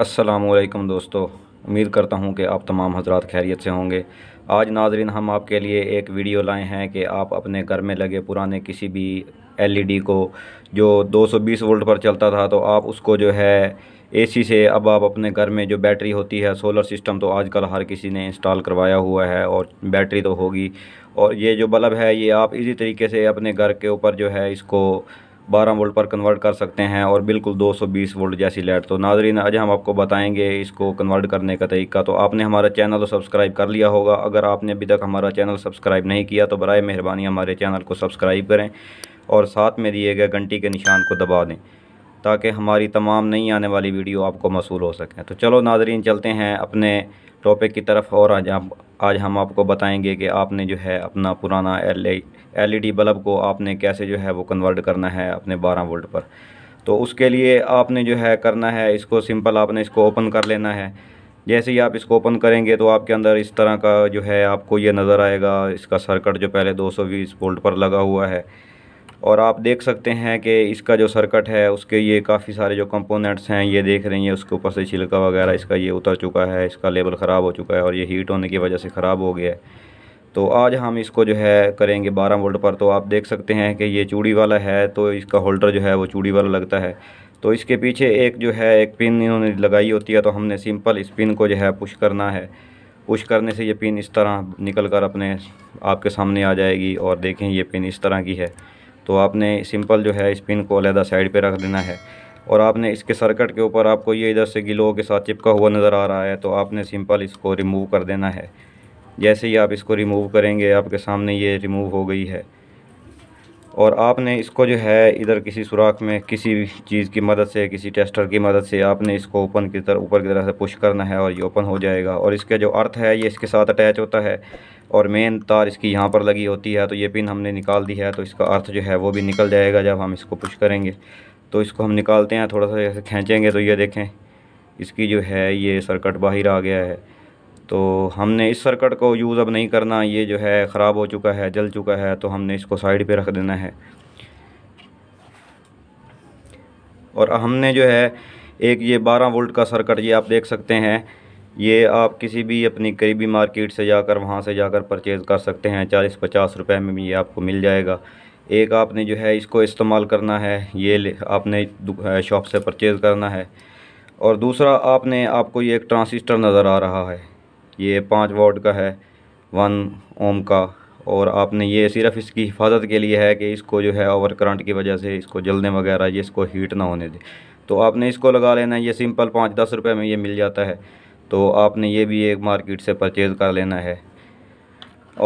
असलकम दोस्तों उम्मीद करता हूँ कि आप तमाम हजरात खैरियत से होंगे आज नाजरीन हम आपके लिए एक वीडियो लाए हैं कि आप अपने घर में लगे पुराने किसी भी एलईडी को जो 220 वोल्ट पर चलता था तो आप उसको जो है एसी से अब आप अपने घर में जो बैटरी होती है सोलर सिस्टम तो आजकल हर किसी ने इंस्टॉल करवाया हुआ है और बैटरी तो होगी और ये जो बल्ब है ये आप इसी तरीके से अपने घर के ऊपर जो है इसको 12 वोल्ट पर कन्वर्ट कर सकते हैं और बिल्कुल 220 वोल्ट जैसी लाइट तो नाजरीन आज हम आपको बताएंगे इसको कन्वर्ट करने का तरीका तो आपने हमारा चैनल तो सब्सक्राइब कर लिया होगा अगर आपने अभी तक हमारा चैनल सब्सक्राइब नहीं किया तो बरए मेहरबानी हमारे चैनल को सब्सक्राइब करें और साथ में दिए गए घंटी के निशान को दबा दें ताकि हमारी तमाम नई आने वाली वीडियो आपको मौसू हो सकें तो चलो नाजरीन चलते हैं अपने टॉपिक की तरफ और आज आप आज हम आपको बताएंगे कि आपने जो है अपना पुराना एल ई डी बल्ब को आपने कैसे जो है वो कन्वर्ट करना है अपने 12 वोल्ट पर तो उसके लिए आपने जो है करना है इसको सिंपल आपने इसको ओपन कर लेना है जैसे ही आप इसको ओपन करेंगे तो आपके अंदर इस तरह का जो है आपको ये नज़र आएगा इसका सर्कट जो पहले दो वोल्ट पर लगा हुआ है और आप देख सकते हैं कि इसका जो सर्कट है उसके ये काफ़ी सारे जो कंपोनेंट्स हैं ये देख रही हैं उसके ऊपर से छिलका वगैरह इसका ये उतर चुका है इसका लेबल ख़राब हो चुका है और ये हीट होने की वजह से ख़राब हो गया है तो आज हम इसको जो है करेंगे 12 वोल्ट पर तो आप देख सकते हैं कि ये चूड़ी वाला है तो इसका होल्डर जो है वो चूड़ी वाला लगता है तो इसके पीछे एक जो है एक पिन इन्होंने लगाई होती है तो हमने सिंपल इस पिन को जो है पुश करना है पुश करने से ये पिन इस तरह निकल कर अपने आपके सामने आ जाएगी और देखें ये पिन इस तरह की है तो आपने सिंपल जो है स्पिन को अलहदा साइड पे रख देना है और आपने इसके सर्कट के ऊपर आपको ये इधर से गिलो के साथ चिपका हुआ नज़र आ रहा है तो आपने सिंपल इसको रिमूव कर देना है जैसे ही आप इसको रिमूव करेंगे आपके सामने ये रिमूव हो गई है और आपने इसको जो है इधर किसी सुराख में किसी चीज़ की मदद से किसी टेस्टर की मदद से आपने इसको ओपन की तरह ऊपर की तरह से पुश करना है और ये ओपन हो जाएगा और इसका जो अर्थ है ये इसके साथ अटैच होता है और मेन तार इसकी यहाँ पर लगी होती है तो ये पिन हमने निकाल दी है तो इसका अर्थ जो है वो भी निकल जाएगा जब हम इसको पुश करेंगे तो इसको हम निकालते हैं थोड़ा सा जैसे खींचेंगे तो ये देखें इसकी जो है ये सर्कट बाहर आ गया है तो हमने इस सर्कट को यूज़ अब नहीं करना ये जो है ख़राब हो चुका है जल चुका है तो हमने इसको साइड पे रख देना है और हमने जो है एक ये 12 वोल्ट का सर्कट ये आप देख सकते हैं ये आप किसी भी अपनी करीबी मार्केट से जाकर वहाँ से जाकर परचेज़ कर सकते हैं चालीस पचास रुपये में भी ये आपको मिल जाएगा एक आपने जो है इसको इस्तेमाल करना है ये आपने शॉप से परचेज़ करना है और दूसरा आपने आपको ये एक ट्रांसिस्टर नज़र आ रहा है ये पाँच वोट का है वन ओम का और आपने ये सिर्फ इसकी हिफाजत के लिए है कि इसको जो है ओवर करंट की वजह से इसको जलने वगैरह ये इसको हीट ना होने दे तो आपने इसको लगा लेना ये सिंपल पाँच दस रुपये में ये मिल जाता है तो आपने ये भी एक मार्केट से परचेज़ कर लेना है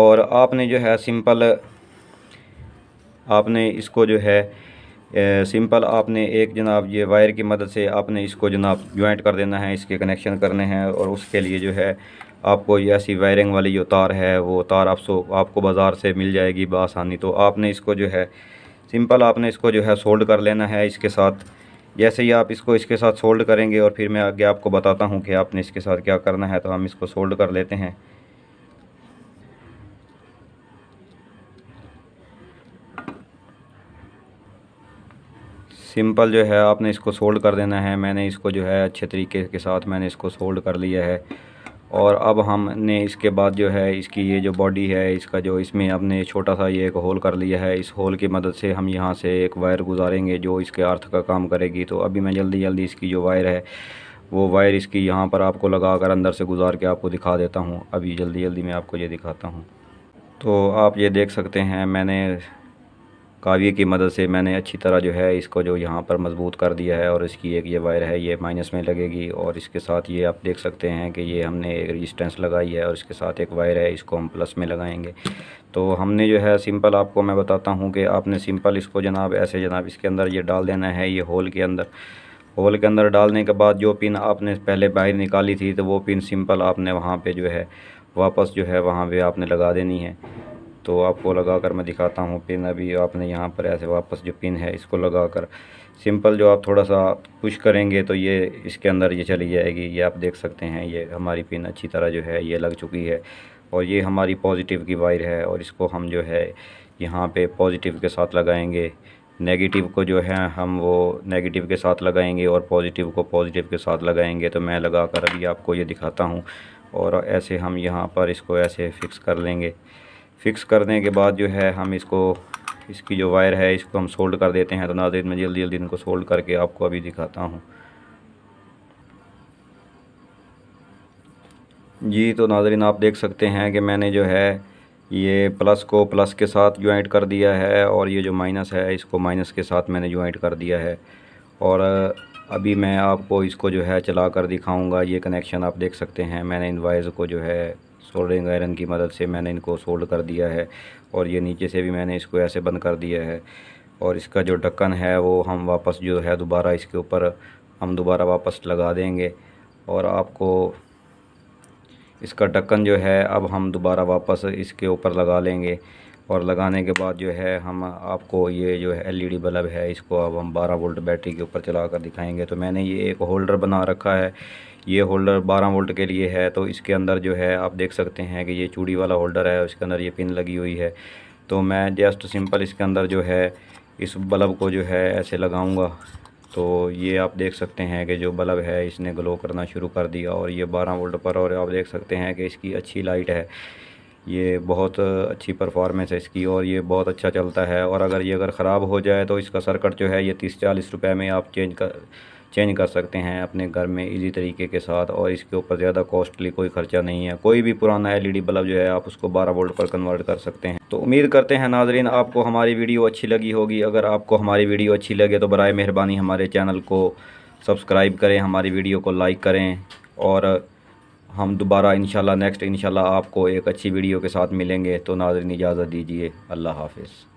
और आपने जो है सिंपल आपने इसको जो है ए, सिंपल आपने एक जनाब ये वायर की मदद से आपने इसको जनाब ज्वाइंट कर देना है इसके कनेक्शन करने हैं और उसके लिए जो है आपको ये ऐसी वायरिंग वाली जो तार है वो तार आप सो आपको बाज़ार से मिल जाएगी बसानी तो आपने इसको जो है सिंपल आपने इसको जो है सोल्ड कर लेना है इसके साथ जैसे ही आप इसको इसके साथ सोल्ड करेंगे और फिर मैं आगे आपको बताता हूँ कि आपने इसके साथ क्या करना है तो हम इसको सोल्ड कर लेते हैं सिंपल जो है आपने इसको सोल्ड कर देना है मैंने इसको जो है अच्छे तरीके के साथ मैंने इसको सोल्ड कर लिया है और अब हमने इसके बाद जो है इसकी ये जो बॉडी है इसका जो इसमें हमने छोटा सा ये एक होल कर लिया है इस होल की मदद से हम यहाँ से एक वायर गुजारेंगे जो इसके अर्थ का काम करेगी तो अभी मैं जल्दी जल्दी इसकी जो वायर है वो वायर इसकी यहाँ पर आपको लगा कर अंदर से गुजार के आपको दिखा देता हूँ अभी जल्दी जल्दी मैं आपको ये दिखाता हूँ तो आप ये देख सकते हैं मैंने काव्य की मदद से मैंने अच्छी तरह जो है इसको जो यहाँ पर मजबूत कर दिया है और इसकी एक ये वायर है ये माइनस में लगेगी और इसके साथ ये आप देख सकते हैं कि ये हमने एक रजिस्टेंस लगाई है और इसके साथ एक वायर है इसको हम प्लस में लगाएंगे तो हमने जो है सिंपल आपको मैं बताता हूँ कि आपने सिंपल इसको जनाब ऐसे जनाब इसके अंदर ये डाल देना है ये होल के अंदर होल के अंदर डालने के बाद जो पिन आपने पहले बाहर निकाली थी तो वो पिन सिंपल आपने वहाँ पर जो है वापस जो है वहाँ पर आपने लगा देनी है तो आपको लगा कर मैं दिखाता हूँ पिन अभी आपने यहाँ पर ऐसे वापस जो पिन है इसको लगा कर सिंपल जो आप थोड़ा सा पुश करेंगे तो ये इसके अंदर ये चली जाएगी ये आप देख सकते हैं ये हमारी पिन अच्छी तरह जो है ये लग चुकी है और ये हमारी पॉजिटिव की वायर है और इसको हम जो है यहाँ पर पॉजिटिव के साथ लगाएँगे नेगेटिव को जो है हम वो नेगेटिव के साथ लगाएंगे और पॉजिटिव को पॉजिटिव के साथ लगाएंगे तो मैं लगा कर अभी आपको ये दिखाता हूँ और ऐसे हम यहाँ पर इसको ऐसे फिक्स कर लेंगे फिक्स करने के बाद जो है हम इसको इसकी जो वायर है इसको हम सोल्ड कर देते हैं तो नाजरीन में जल्दी जल्दी इनको सोल्ड करके आपको अभी दिखाता हूँ जी तो नाजरीन आप देख सकते हैं कि मैंने जो है ये प्लस को प्लस के साथ ज्वाइंट कर दिया है और ये जो माइनस है इसको माइनस के साथ मैंने ज्वाइंट कर दिया है और अभी मैं आपको इसको जो है चला कर दिखाऊँगा ये कनेक्शन आप देख सकते हैं मैंने इन वायर्स को जो है सोल्डरिंग आयरन की मदद से मैंने इनको सोल्ड कर दिया है और ये नीचे से भी मैंने इसको ऐसे बंद कर दिया है और इसका जो ढक्कन है वो हम वापस जो है दोबारा इसके ऊपर हम दोबारा वापस लगा देंगे और आपको इसका ढक्कन जो है अब हम दोबारा वापस इसके ऊपर लगा लेंगे और लगाने के बाद जो है हम आपको ये जो है एलईडी बल्ब है इसको अब हम 12 वोल्ट बैटरी के ऊपर चला कर दिखाएंगे तो मैंने ये एक होल्डर बना रखा है ये होल्डर 12 वोल्ट के लिए है तो इसके अंदर जो है आप देख सकते हैं कि ये चूड़ी वाला होल्डर है उसके अंदर ये पिन लगी हुई है तो मैं जस्ट सिंपल इसके अंदर जो है इस बल्ब को जो है ऐसे लगाऊंगा तो ये आप देख सकते हैं कि जो बल्ब है इसने ग्लो करना शुरू कर दिया और ये 12 वोल्ट पर और आप देख सकते हैं कि इसकी अच्छी लाइट है ये बहुत अच्छी परफॉर्मेंस है इसकी और ये बहुत अच्छा चलता है और अगर ये अगर ख़राब हो जाए तो इसका सर्कट जो है ये तीस चालीस रुपये में आप चेंज कर चेंज कर सकते हैं अपने घर में इजी तरीके के साथ और इसके ऊपर ज़्यादा कॉस्टली कोई खर्चा नहीं है कोई भी पुराना एलईडी बल्ब जो है आप उसको 12 वोल्ट पर कन्वर्ट कर सकते हैं तो उम्मीद करते हैं नाजरीन आपको हमारी वीडियो अच्छी लगी होगी अगर आपको हमारी वीडियो अच्छी लगे तो बर मेहरबानी हमारे चैनल को सब्सक्राइब करें हमारी वीडियो को लाइक करें और हम दोबारा इन नेक्स्ट इन आपको एक अच्छी वीडियो के साथ मिलेंगे तो नाजरन इजाज़त दीजिए अल्लाह हाफिज़